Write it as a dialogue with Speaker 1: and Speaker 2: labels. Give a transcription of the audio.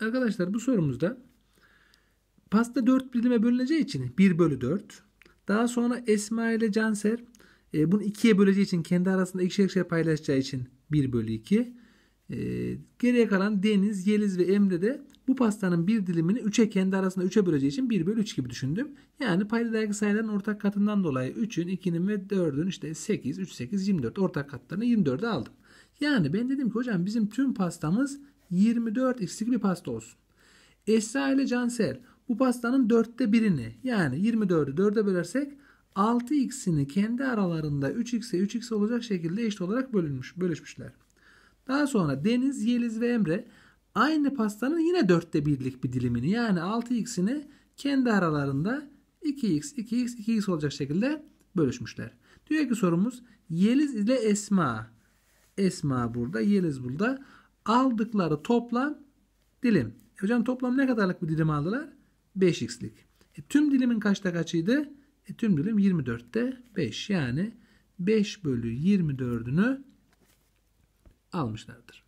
Speaker 1: Arkadaşlar bu sorumuzda pasta 4 birime bölüneceği için 1 bölü 4. Daha sonra Esma ile Canser e, bunu 2'ye böleceği için kendi arasında ikişer ikişer paylaşacağı için 1 bölü 2. E, geriye kalan Deniz, Yeliz ve Emre de bu pastanın bir dilimini 3'e kendi arasında 3'e böleceği için 1 bölü 3 gibi düşündüm. Yani paydadaki sayıların ortak katından dolayı 3'ün, 2'nin ve 4'ün işte 8, 3, 8, 24 ortak katlarını 24'e aldım. Yani ben dedim ki hocam bizim tüm pastamız 24x'lik bir pasta olsun. Esra ile Cansel bu pastanın dörtte birini yani 24'ü dörde bölersek 6x'ini kendi aralarında 3x'e 3x olacak şekilde eşit olarak bölünmüş, bölüşmüşler. Daha sonra Deniz, Yeliz ve Emre aynı pastanın yine dörtte birlik bir dilimini yani 6x'ini kendi aralarında 2x, 2x, 2x olacak şekilde bölüşmüşler. Diyor ki sorumuz Yeliz ile Esma. Esma burada, Yeliz burada aldıkları toplam dilim. E hocam toplam ne kadarlık bir dilim aldılar? 5x'lik. E, tüm dilimin kaçta kaçıydı? E, tüm dilim 24'te 5. Yani 5 bölü 24'ünü almışlardır.